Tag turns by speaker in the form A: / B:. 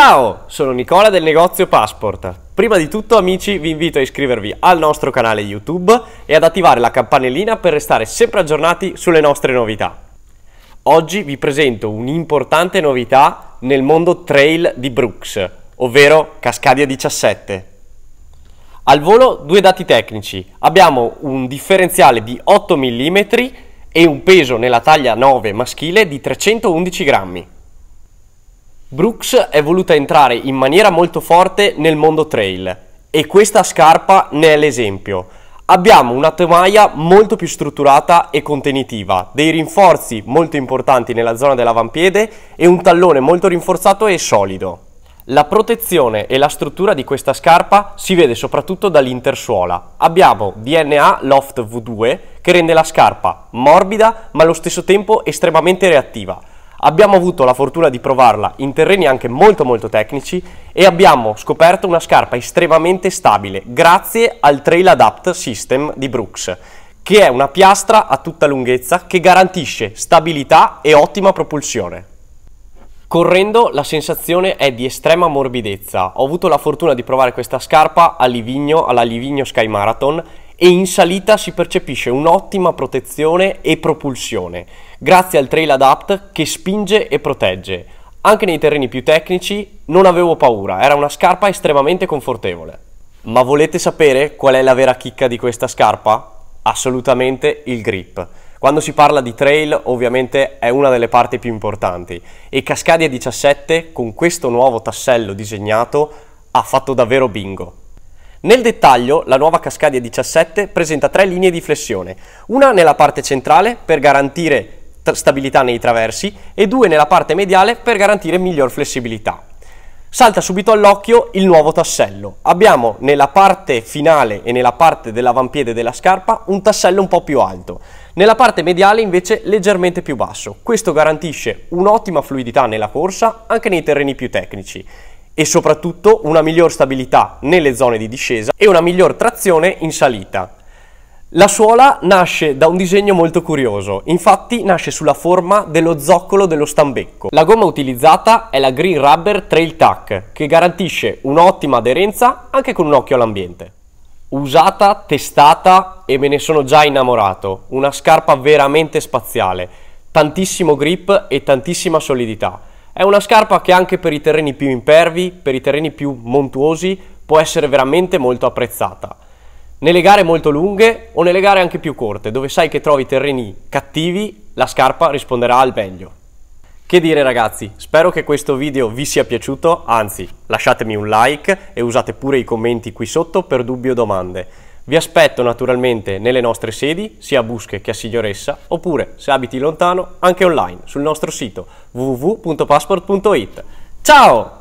A: Ciao, sono Nicola del negozio Passport. Prima di tutto amici vi invito a iscrivervi al nostro canale YouTube e ad attivare la campanellina per restare sempre aggiornati sulle nostre novità. Oggi vi presento un'importante novità nel mondo trail di Brooks, ovvero Cascadia 17. Al volo due dati tecnici. Abbiamo un differenziale di 8 mm e un peso nella taglia 9 maschile di 311 grammi. Brooks è voluta entrare in maniera molto forte nel mondo trail e questa scarpa ne è l'esempio. Abbiamo una tomaia molto più strutturata e contenitiva, dei rinforzi molto importanti nella zona dell'avampiede e un tallone molto rinforzato e solido. La protezione e la struttura di questa scarpa si vede soprattutto dall'intersuola. Abbiamo DNA Loft V2 che rende la scarpa morbida ma allo stesso tempo estremamente reattiva Abbiamo avuto la fortuna di provarla in terreni anche molto molto tecnici e abbiamo scoperto una scarpa estremamente stabile grazie al Trail Adapt System di Brooks che è una piastra a tutta lunghezza che garantisce stabilità e ottima propulsione. Correndo la sensazione è di estrema morbidezza. Ho avuto la fortuna di provare questa scarpa a Livigno, alla Livigno Sky Marathon e in salita si percepisce un'ottima protezione e propulsione grazie al Trail Adapt che spinge e protegge. Anche nei terreni più tecnici non avevo paura, era una scarpa estremamente confortevole. Ma volete sapere qual è la vera chicca di questa scarpa? Assolutamente il grip. Quando si parla di trail ovviamente è una delle parti più importanti e Cascadia 17 con questo nuovo tassello disegnato ha fatto davvero bingo. Nel dettaglio, la nuova Cascadia 17 presenta tre linee di flessione, una nella parte centrale per garantire stabilità nei traversi e due nella parte mediale per garantire miglior flessibilità. Salta subito all'occhio il nuovo tassello. Abbiamo nella parte finale e nella parte dell'avampiede della scarpa un tassello un po' più alto, nella parte mediale invece leggermente più basso. Questo garantisce un'ottima fluidità nella corsa anche nei terreni più tecnici e soprattutto una miglior stabilità nelle zone di discesa e una miglior trazione in salita. La suola nasce da un disegno molto curioso, infatti nasce sulla forma dello zoccolo dello stambecco. La gomma utilizzata è la Green Rubber Trail Tack, che garantisce un'ottima aderenza anche con un occhio all'ambiente. Usata, testata e me ne sono già innamorato, una scarpa veramente spaziale, tantissimo grip e tantissima solidità. È una scarpa che anche per i terreni più impervi, per i terreni più montuosi, può essere veramente molto apprezzata. Nelle gare molto lunghe o nelle gare anche più corte, dove sai che trovi terreni cattivi, la scarpa risponderà al meglio. Che dire ragazzi, spero che questo video vi sia piaciuto, anzi lasciatemi un like e usate pure i commenti qui sotto per dubbi o domande. Vi aspetto naturalmente nelle nostre sedi, sia a Busche che a Signoressa, oppure, se abiti lontano, anche online sul nostro sito www.passport.it. Ciao!